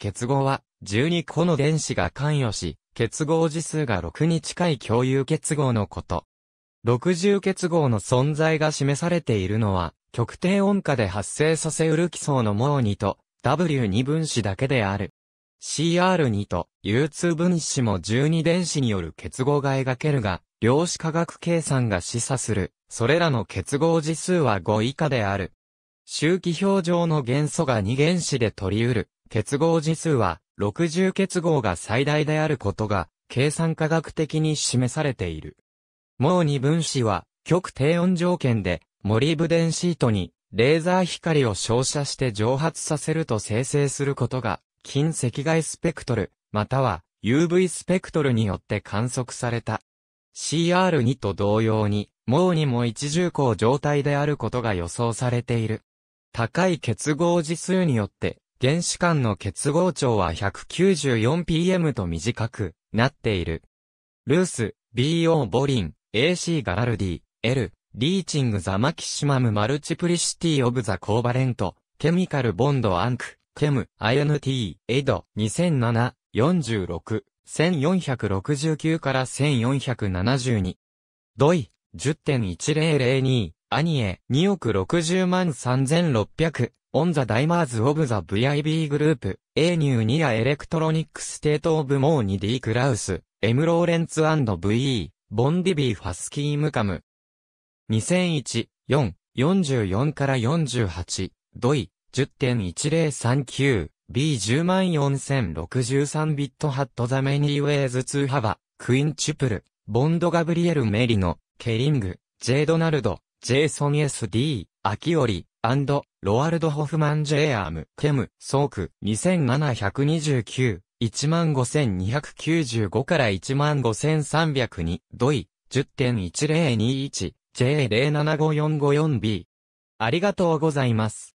結合は12個の電子が関与し、結合時数が6に近い共有結合のこと。60結合の存在が示されているのは、極低温下で発生させうる基礎のモー2と W2 分子だけである。CR2 と U2 分子も12電子による結合が描けるが、量子化学計算が示唆する、それらの結合時数は5以下である。周期表上の元素が2原子で取り得る、結合次数は60結合が最大であることが計算科学的に示されている。もう二分子は極低温条件でモリブデンシートにレーザー光を照射して蒸発させると生成することが近赤外スペクトルまたは UV スペクトルによって観測された。CR2 と同様に、もうにも一重項状態であることが予想されている。高い結合次数によって、原子間の結合長は 194pm と短くなっている。ルース、BO ボリン、AC ガラルディ、L、リーチングザマキシマムマルチプリシティオブザコーバレント、ケミカルボンドアンク、ケム、INT、エド、2007、46、1469から1472。ドイ、10.1002、アニエ、2億60万3600、オンザダイマーズオブザ VIB グループ、エーニューニアエレクトロニックステートオブモーニ D クラウス、エムローレンツ &VE、ボンディビーファスキームカム。2001、4、44から48、ドイ、10.1039、B104063 ビットハットザメニーウェイズ2ハバ、クインチュプル、ボンドガブリエル・メリノ、ケリング、ジェイ・ドナルド、ジェイソン SD、秋織、ロアルド・ホフマン・ジェイアーム、ケム、ソーク、2729、15295から15302、ドイ、10.1021、J07544B。ありがとうございます。